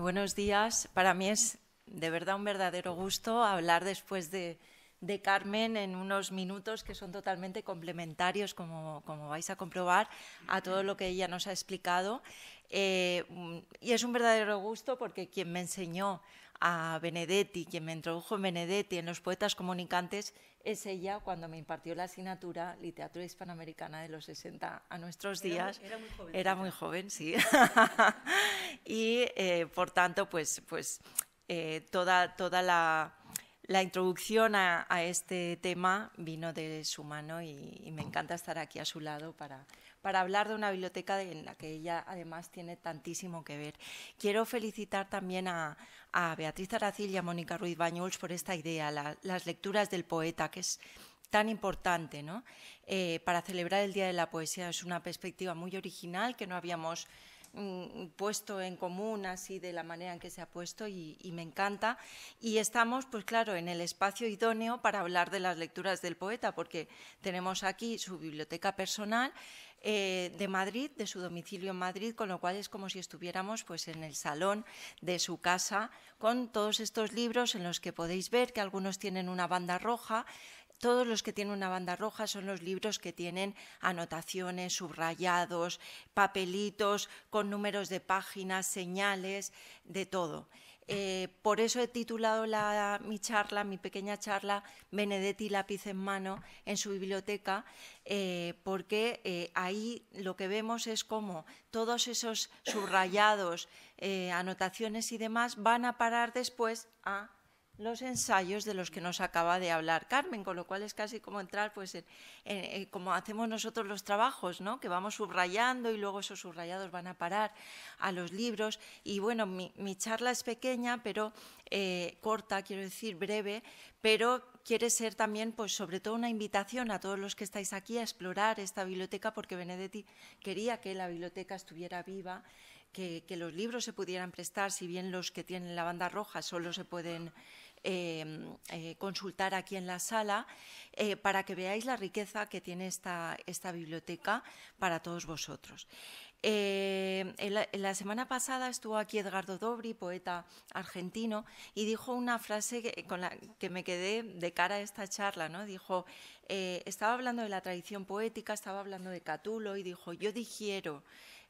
buenos días. Para mí es de verdad un verdadero gusto hablar después de, Carmen en unos minutos que son totalmente complementarios, como, como, vais a comprobar, a todo lo que ella nos ha explicado. Eh, y es un verdadero gusto porque quien me enseñó a Benedetti, quien me introdujo en Benedetti, en los poetas comunicantes, es ella cuando me impartió la asignatura Literatura Hispanoamericana de los 60 a nuestros días. Era, muy joven. Era muy joven, sí. y eh, por tanto, pues, pues eh, toda, toda la, introducción a, este tema vino de su mano y, me encanta estar aquí a su lado para, para hablar de una biblioteca en la que ella además tiene tantísimo que ver. Quiero felicitar también a, a Beatriz Aracil y a Mónica Ruiz Bañuls por esta idea, las lecturas del poeta, que es tan importante ¿no? Eh, para celebrar el Día de la Poesía. Es una perspectiva muy original que no habíamos puesto en común así de la manera en que se ha puesto y, me encanta. Y estamos, pues claro, en el espacio idóneo para hablar de las lecturas del poeta, porque tenemos aquí su biblioteca personal eh, de Madrid, de su domicilio en Madrid, con lo cual es como si estuviéramos pues en el salón de su casa con todos estos libros en los que podéis ver que algunos tienen una banda roja, todos los que tienen una banda roja son los libros que tienen anotaciones, subrayados, papelitos con números de páginas, señales, de todo. Eh, por eso he titulado mi charla, mi pequeña charla, Benedetti lápiz en mano, en su biblioteca, eh, porque eh, ahí lo que vemos es cómo todos esos subrayados, anotaciones y demás van a parar después a los ensayos de los que nos acaba de hablar Carmen, con lo cual es casi como entrar, pues, eh, como hacemos nosotros los trabajos, ¿no? Que vamos subrayando y luego esos subrayados van a parar a los libros. Y bueno, mi, charla es pequeña, pero eh, corta, quiero decir, breve, pero quiere ser también, pues, sobre todo una invitación a todos los que estáis aquí a explorar esta biblioteca, porque Benedetti quería que la biblioteca estuviera viva. Que, que los libros se pudieran prestar, si bien los que tienen la banda roja solo se pueden Em, eh, consultar aquí en la sala eh, para que veáis la riqueza que tiene esta, biblioteca para todos vosotros. Eh, la, semana pasada estuvo aquí Edgardo Dobri, poeta argentino, y dijo una frase que, con la que me quedé de cara a esta charla. ¿no? Dijo, estaba hablando de la tradición poética, estaba hablando de Catulo, y dijo, yo digiero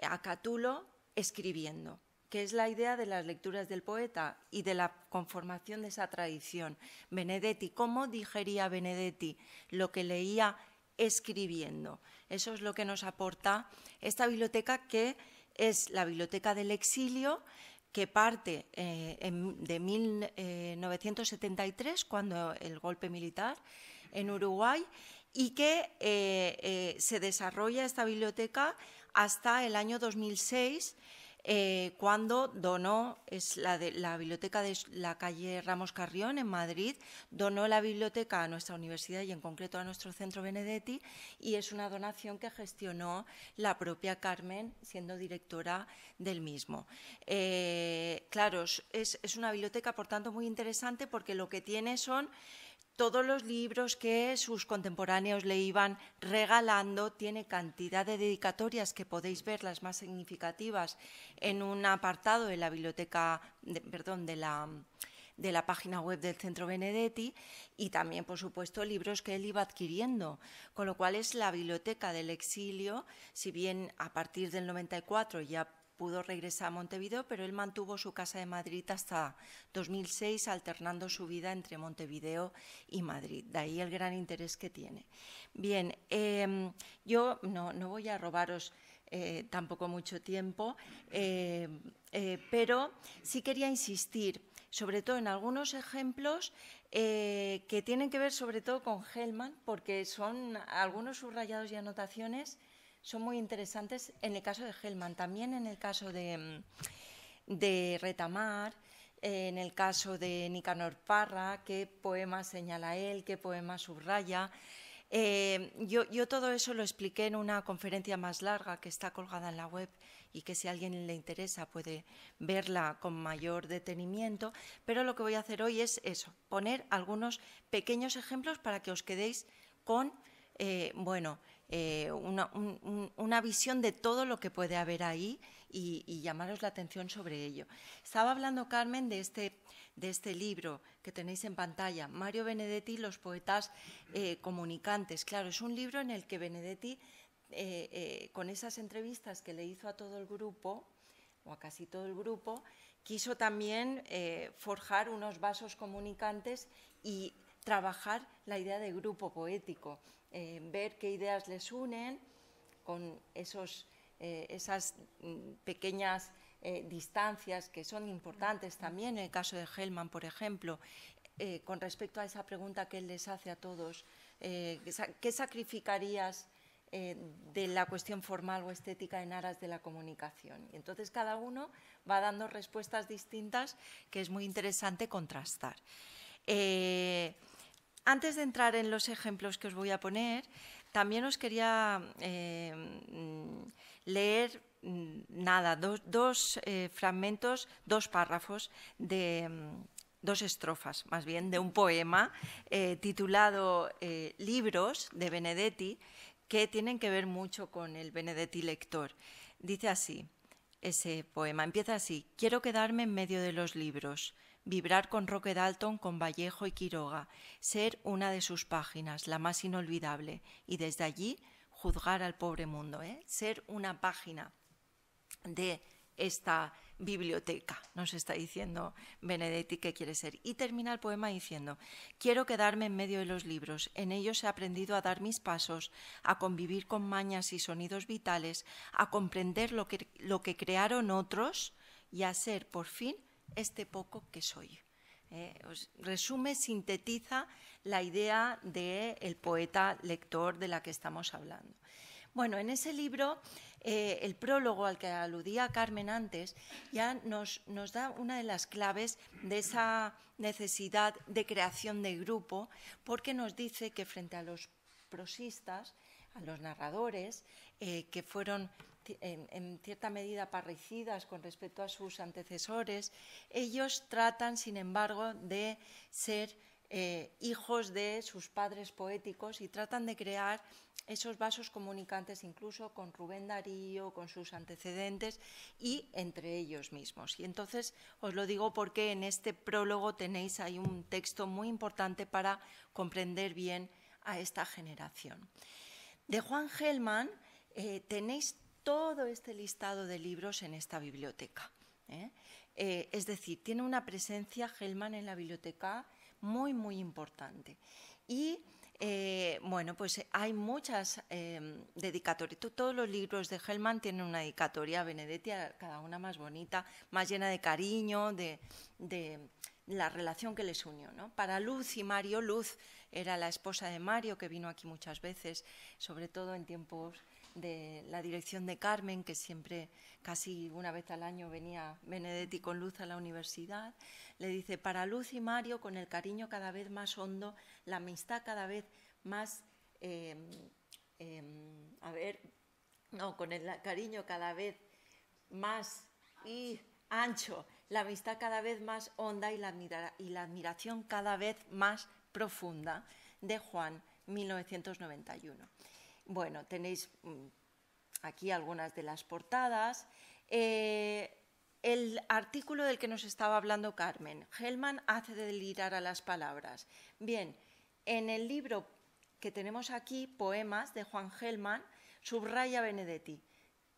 a Catulo escribiendo que es la idea de las lecturas del poeta y de la conformación de esa tradición. Benedetti, ¿cómo digería Benedetti lo que leía escribiendo? Eso es lo que nos aporta esta biblioteca que es la Biblioteca del Exilio, que parte eh, de 1973, eh, cuando el golpe militar en Uruguay, y que eh, se desarrolla esta biblioteca hasta el año 2006 eh, cuando donó, es la, de, la biblioteca de la calle Ramos Carrión en Madrid, donó la biblioteca a nuestra universidad y en concreto a nuestro centro Benedetti y es una donación que gestionó la propia Carmen siendo directora del mismo. Eh, claro, es, es una biblioteca, por tanto, muy interesante porque lo que tiene son todos los libros que sus contemporáneos le iban regalando, tiene cantidad de dedicatorias que podéis ver las más significativas en un apartado de la biblioteca, perdón, de la, de la página web del Centro Benedetti y también, por supuesto, libros que él iba adquiriendo, con lo cual es la biblioteca del exilio, si bien a partir del 94 ya pudo regresar a Montevideo, pero él mantuvo su casa de Madrid hasta 2006, alternando su vida entre Montevideo y Madrid. De ahí el gran interés que tiene. Bien, em, yo no, voy a robaros eh, tampoco mucho tiempo, em, eh, pero sí quería insistir sobre todo en algunos ejemplos eh, que tienen que ver sobre todo con Helman, porque son algunos subrayados y anotaciones son muy interesantes en el caso de Hellman, también en el caso de, mm, Retamar, eh, en el caso de Nicanor Parra, qué poema señala él, qué poema subraya. Eh, yo, todo eso lo expliqué en una conferencia más larga que está colgada en la web y que si a alguien le interesa puede verla con mayor detenimiento, pero lo que voy a hacer hoy es eso, poner algunos pequeños ejemplos para que os quedéis con, eh, bueno, eh, una, visión de todo lo que puede haber ahí y, llamaros la atención sobre ello. Estaba hablando Carmen de este, este libro que tenéis en pantalla, Mario Benedetti, Los poetas eh, comunicantes. Claro, es un libro en el que Benedetti, eh, con esas entrevistas que le hizo a todo el grupo, o a casi todo el grupo, quiso también forjar unos vasos comunicantes y trabajar la idea de grupo poético. Eh, ver qué ideas les unen con esos, eh, esas mm, pequeñas eh, distancias que son importantes también, en el caso de Hellman, por ejemplo, con respecto a esa pregunta que él les hace a todos, ¿qué sacrificarías de la cuestión formal o estética en aras de la comunicación. Y entonces cada uno va dando respuestas distintas que es muy interesante contrastar. Antes de entrar en los ejemplos que os voy a poner, también os quería eh, leer mm, nada, dos, eh, fragmentos, dos párrafos de mm, dos estrofas, más bien, de un poema eh, titulado Libros de Benedetti, que tienen que ver mucho con el Benedetti lector. Dice así, ese poema, empieza así, quiero quedarme en medio de los libros vibrar con Roque Dalton, con Vallejo y Quiroga, ser una de sus páginas, la más inolvidable, y desde allí juzgar al pobre mundo, ¿eh? ser una página de esta biblioteca, nos está diciendo Benedetti que quiere ser. Y termina el poema diciendo, quiero quedarme en medio de los libros, en ellos he aprendido a dar mis pasos, a convivir con mañas y sonidos vitales, a comprender lo que, lo que crearon otros y a ser, por fin, este poco que soy. ¿eh? resume, sintetiza la idea del poeta lector de la que estamos hablando. Bueno, en ese libro, eh, el prólogo al que aludía Carmen antes, ya nos, nos da una de las claves de esa necesidad de creación de grupo, porque nos dice que frente a los prosistas, a los narradores, eh, que fueron en, cierta medida parricidas con respecto a sus antecesores, ellos tratan, sin embargo, de ser eh, hijos de sus padres poéticos y tratan de crear esos vasos comunicantes incluso con Rubén Darío, con sus antecedentes y entre ellos mismos. Y entonces os lo digo porque en este prólogo tenéis ahí un texto muy importante para comprender bien a esta generación. De Juan Gelman eh, tenéis todo este listado de libros en esta biblioteca. ¿eh? Eh, es decir, tiene una presencia Gelman en la biblioteca muy, muy importante. Y eh, bueno, pues hay muchas em, dedicatorias. Todos los libros de Gelman tienen una dedicatoria a cada una más bonita, más llena de cariño, de, de la relación que les unió. ¿no? Para Luz y Mario, Luz era la esposa de Mario, que vino aquí muchas veces, sobre todo en tiempos de la dirección de Carmen, que siempre casi una vez al año venía Benedetti con Luz a la universidad, le dice, para Luz y Mario, con el cariño cada vez más hondo, la amistad cada vez más, em, em, a ver, no, con el cariño cada vez más y ancho, la amistad cada vez más honda y la, y la admiración cada vez más profunda de Juan 1991. Bueno, tenéis mm, aquí algunas de las portadas. Eh, el artículo del que nos estaba hablando Carmen, Hellman hace delirar a las palabras. Bien, en el libro que tenemos aquí, Poemas, de Juan Hellman, subraya Benedetti,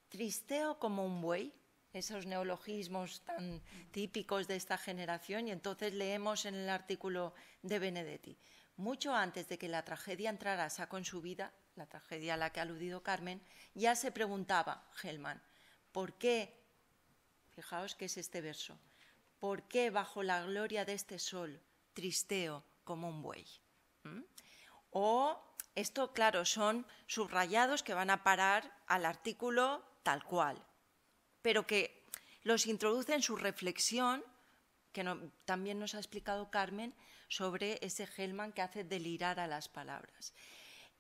tristeo como un buey, esos neologismos tan típicos de esta generación, y entonces leemos en el artículo de Benedetti, mucho antes de que la tragedia entrara a saco en su vida, la tragedia a la que ha aludido Carmen, ya se preguntaba Helman, ¿por qué? Fijaos que es este verso. ¿Por qué bajo la gloria de este sol tristeo como un buey? ¿Mm? O esto, claro, son subrayados que van a parar al artículo tal cual, pero que los introduce en su reflexión, que también nos ha explicado Carmen, sobre ese Hellman que hace delirar a las palabras.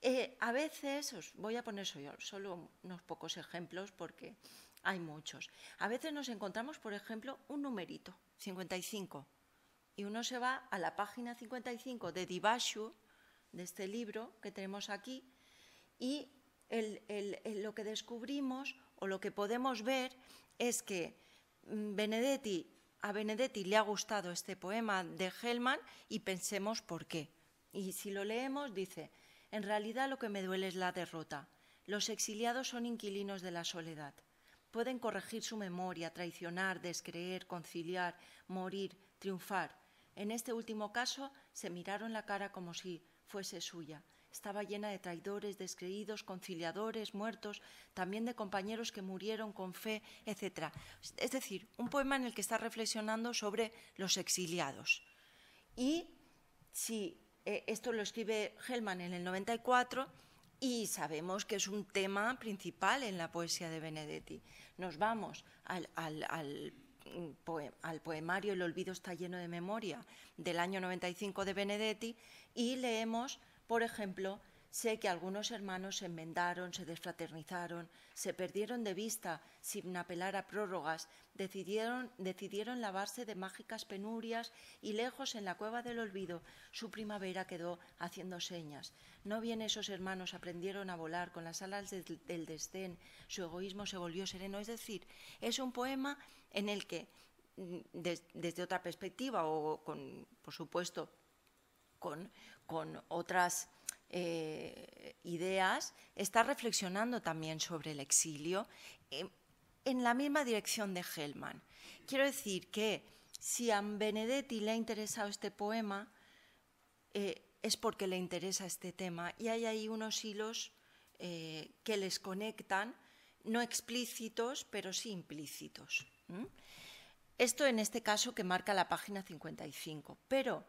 Eh, a veces, os voy a poner solo unos pocos ejemplos porque hay muchos. A veces nos encontramos, por ejemplo, un numerito, 55, y uno se va a la página 55 de Divashu, de este libro que tenemos aquí, y lo que descubrimos o lo que podemos ver es que mm, Benedetti a Benedetti le ha gustado este poema de Hellman y pensemos por qué. Y si lo leemos, dice, en realidad lo que me duele es la derrota. Los exiliados son inquilinos de la soledad. Pueden corregir su memoria, traicionar, descreer, conciliar, morir, triunfar. En este último caso, se miraron la cara como si fuese suya estaba llena de traidores, descreídos, conciliadores, muertos, también de compañeros que murieron con fe, etc. Es decir, un poema en el que está reflexionando sobre los exiliados. Y si eh, esto lo escribe Hellman en el 94, y sabemos que es un tema principal en la poesía de Benedetti. Nos vamos al, al, al, mm, poemario El olvido está lleno de memoria del año 95 de Benedetti y leemos por ejemplo, sé que algunos hermanos se enmendaron, se desfraternizaron, se perdieron de vista sin apelar a prórrogas, decidieron, decidieron lavarse de mágicas penurias y lejos en la cueva del olvido su primavera quedó haciendo señas. No bien esos hermanos aprendieron a volar con las alas del, destén desdén, su egoísmo se volvió sereno. Es decir, es un poema en el que, mm, desde otra perspectiva o con, por supuesto, con, otras eh, ideas, está reflexionando también sobre el exilio em, en la misma dirección de Hellman. Quiero decir que si a Benedetti le ha interesado este poema, eh, es porque le interesa este tema y hay ahí unos hilos eh, que les conectan, no explícitos, pero sí implícitos. Esto en este caso que marca la página 55, pero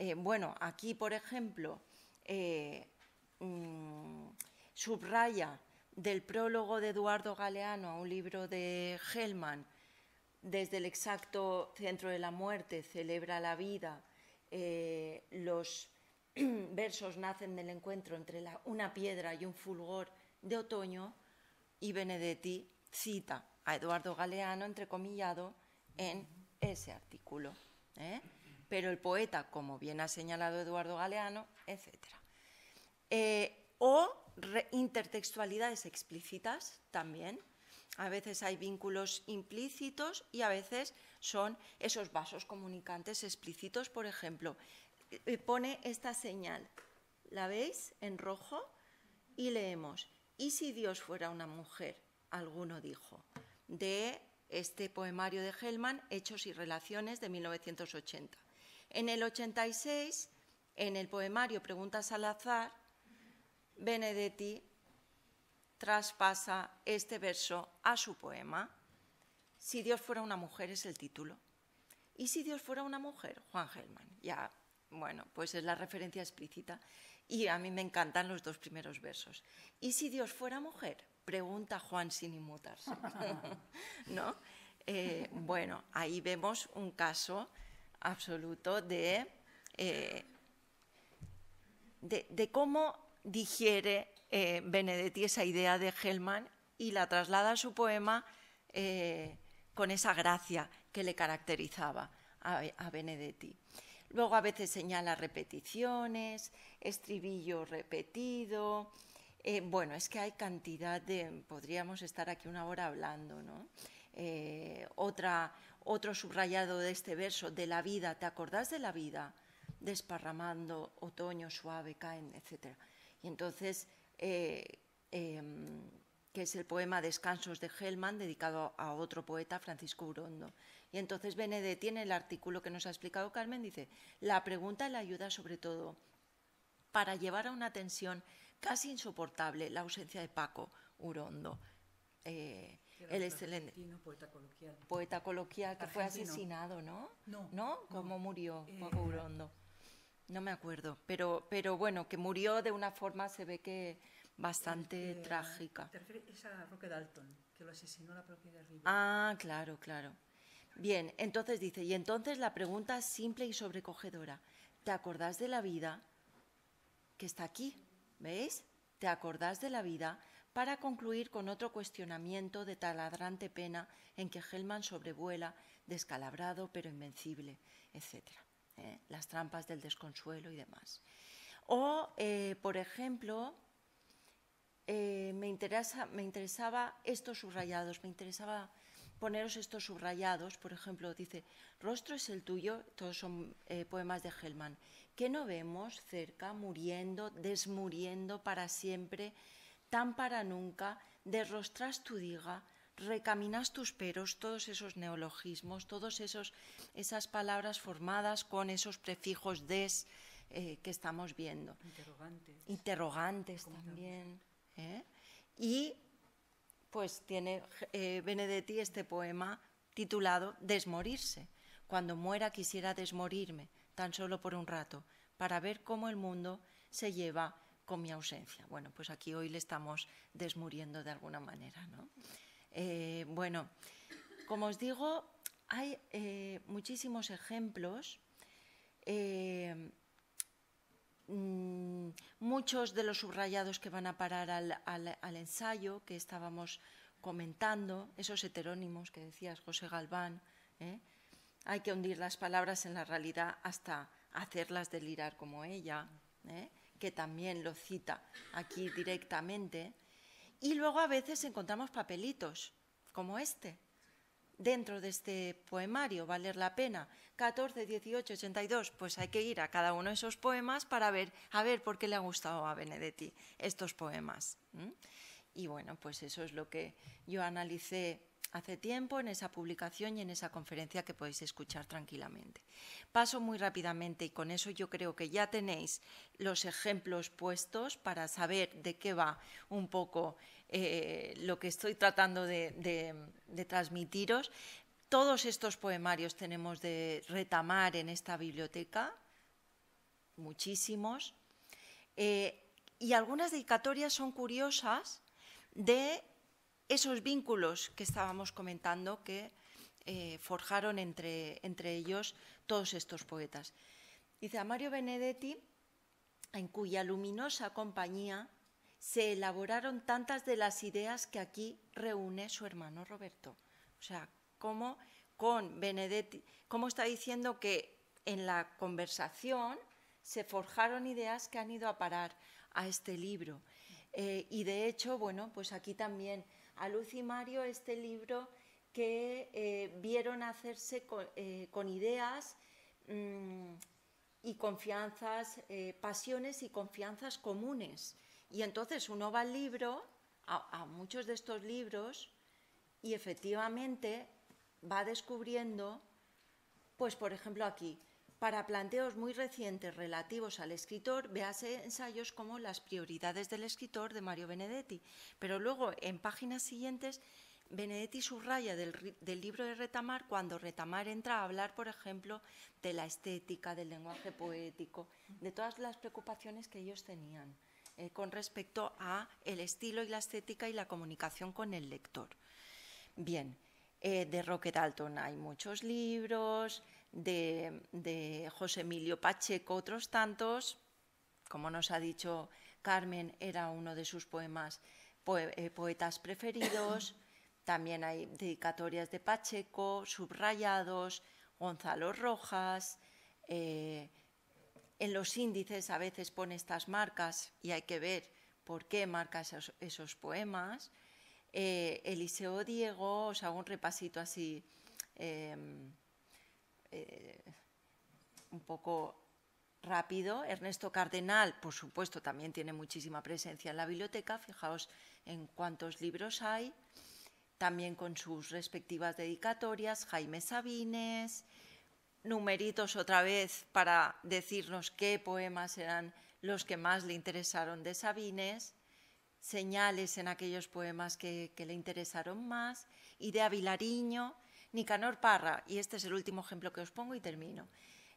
eh, bueno, aquí, por ejemplo, eh, mm, subraya del prólogo de Eduardo Galeano a un libro de Hellman, desde el exacto centro de la muerte, celebra la vida, eh, los versos nacen del encuentro entre una piedra y un fulgor de otoño, y Benedetti cita a Eduardo Galeano, entrecomillado, en ese artículo. ¿eh? pero el poeta, como bien ha señalado Eduardo Galeano, etc. Eh, o intertextualidades explícitas también. A veces hay vínculos implícitos y a veces son esos vasos comunicantes explícitos. Por ejemplo, eh, pone esta señal, ¿la veis? En rojo y leemos, ¿y si Dios fuera una mujer? Alguno dijo, de este poemario de Hellman, Hechos y Relaciones de 1980. En el 86, en el poemario Preguntas al azar, Benedetti traspasa este verso a su poema. Si Dios fuera una mujer es el título. ¿Y si Dios fuera una mujer? Juan Gelman. Ya, bueno, pues es la referencia explícita. Y a mí me encantan los dos primeros versos. ¿Y si Dios fuera mujer? Pregunta Juan sin inmutarse. ¿No? Eh, bueno, ahí vemos un caso absoluto eh, de, de, cómo digiere eh, Benedetti esa idea de Hellman y la traslada a su poema eh, con esa gracia que le caracterizaba a, a, Benedetti. Luego a veces señala repeticiones, estribillo repetido. bueno, es que hay cantidad de... Podríamos estar aquí una hora hablando, ¿no? otra, otro subrayado de este verso, de la vida, ¿te acordás de la vida? Desparramando, otoño suave, caen, etc. Y entonces, eh, em, que es el poema Descansos de Hellman, dedicado a otro poeta, Francisco Urondo. Y entonces Benedetti, en el artículo que nos ha explicado Carmen, dice, la pregunta le ayuda sobre todo para llevar a una tensión casi insoportable la ausencia de Paco Urondo. Eh, el poeta coloquial. Poeta coloquial que fue asesinado, ¿no? No. ¿No? ¿Cómo murió eh, Urondo? No me acuerdo, pero, pero bueno, que murió de una forma, se ve que bastante eh, trágica. Te refieres a Roque Dalton, que lo asesinó la propia de Ah, claro, claro. Bien, entonces dice, y entonces la pregunta simple y sobrecogedora. ¿Te acordás de la vida que está aquí? ¿Veis? ¿Te acordás de la vida para concluir con otro cuestionamiento de taladrante pena en que Hellman sobrevuela, descalabrado pero invencible, etc. ¿eh? Las trampas del desconsuelo y demás. O, eh, por ejemplo, eh, me, interesaba estos subrayados, me interesaba poneros estos subrayados, por ejemplo, dice, rostro es el tuyo, todos son poemas de Hellman, que no vemos cerca, muriendo, desmuriendo para siempre, tan para nunca, derrostras tu diga, recaminas tus peros, todos esos neologismos, todos esas palabras formadas con esos prefijos des eh, que estamos viendo. Interrogantes. Interrogantes también. ¿eh? Y pues tiene Benedetti eh, este poema titulado Desmorirse. Cuando muera quisiera desmorirme, tan solo por un rato, para ver cómo el mundo se lleva con mi ausencia. Bueno, pues aquí hoy le estamos desmuriendo de alguna manera, ¿no? Eh, bueno, como os digo, hay eh, muchísimos ejemplos. Eh, mm, muchos de los subrayados que van a parar al, al, ensayo que estábamos comentando, esos heterónimos que decías José Galván, hay que hundir las palabras en la realidad hasta hacerlas delirar como ella que también lo cita aquí directamente. Y luego a veces encontramos papelitos, como este, dentro de este poemario, valer la pena. 14, 18, 82, pues hay que ir a cada uno de esos poemas para ver, a ver por qué le ha gustado a Benedetti estos poemas. Y bueno, pues eso es lo que yo analicé hace tiempo en esa publicación y en esa conferencia que podéis escuchar tranquilamente. Paso muy rápidamente y con eso yo creo que ya tenéis los ejemplos puestos para saber de qué va un poco eh, lo que estoy tratando de, transmitiros. Todos estos poemarios tenemos de retamar en esta biblioteca, muchísimos. Eh, y algunas dedicatorias son curiosas de esos vínculos que estábamos comentando que eh, forjaron entre, ellos todos estos poetas. Dice a Mario Benedetti, en cuya luminosa compañía se elaboraron tantas de las ideas que aquí reúne su hermano Roberto. O sea, cómo con Benedetti, cómo está diciendo que en la conversación se forjaron ideas que han ido a parar a este libro. Eh, y de hecho, bueno, pues aquí también a Luz y Mario este libro que eh, vieron hacerse eh, con, ideas mm, y confianzas, eh, pasiones y confianzas comunes. Y entonces uno va al libro, a muchos de estos libros, y efectivamente va descubriendo, pues por ejemplo aquí, para planteos muy recientes relativos al escritor, véase ensayos como Las prioridades del escritor de Mario Benedetti, pero luego en páginas siguientes Benedetti subraya del, libro de Retamar cuando Retamar entra a hablar, por ejemplo, de la estética, del lenguaje poético, de todas las preocupaciones que ellos tenían eh, con respecto a el estilo y la estética y la comunicación con el lector. Bien, eh, de Roque Dalton hay muchos libros, de, José Emilio Pacheco, otros tantos, como nos ha dicho Carmen, era uno de sus poemas, eh, poetas preferidos. También hay dedicatorias de Pacheco, subrayados, Gonzalo Rojas. Eh, en los índices a veces pone estas marcas y hay que ver por qué marca esos, poemas. Eh, Eliseo Diego, os hago un repasito así eh, un poco rápido. Ernesto Cardenal, por supuesto, también tiene muchísima presencia en la biblioteca. Fijaos en cuántos libros hay. También con sus respectivas dedicatorias. Jaime Sabines. Numeritos otra vez para decirnos qué poemas eran los que más le interesaron de Sabines señales en aquellos poemas que, le interesaron más, y de Avilariño, Nicanor Parra, y este es el último ejemplo que os pongo y termino.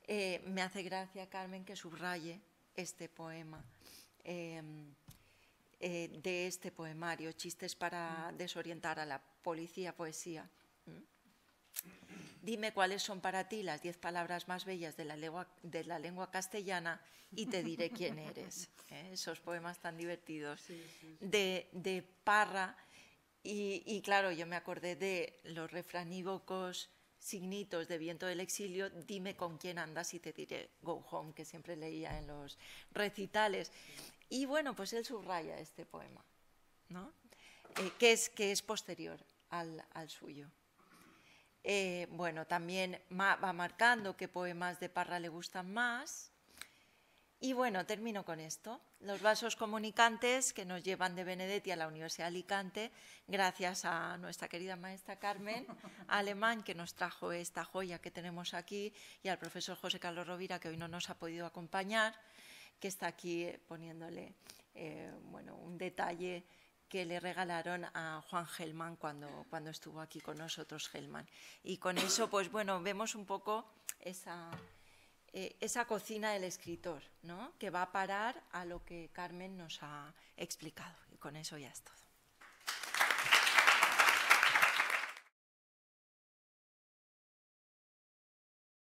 Eh, me hace gracia, Carmen, que subraye este poema em, eh, de este poemario, Chistes para mm. desorientar a la policía, poesía. Dime cuáles son para ti las diez palabras más bellas de la lengua, castellana y te diré quién eres. ¿eh? Esos poemas tan divertidos de Parra. Y, claro, yo me acordé de los refranívocos signitos de Viento del Exilio, dime con quién andas y te diré Go Home, que siempre leía en los recitales. Y bueno, pues él subraya este poema, ¿no? Eh, que, es, posterior al, suyo. Eh, bueno, también va marcando qué poemas de Parra le gustan más y bueno, termino con esto. Los vasos comunicantes que nos llevan de Benedetti a la Universidad de Alicante, gracias a nuestra querida maestra Carmen Alemán, que nos trajo esta joya que tenemos aquí, y al profesor José Carlos Rovira, que hoy no nos ha podido acompañar, que está aquí poniéndole eh, bueno, un detalle que le regalaron a Juan Gelman cuando, cuando estuvo aquí con nosotros Gelman. Y con eso, pues bueno, vemos un poco esa eh, esa cocina del escritor, ¿no? que va a parar a lo que Carmen nos ha explicado. Y con eso ya es todo.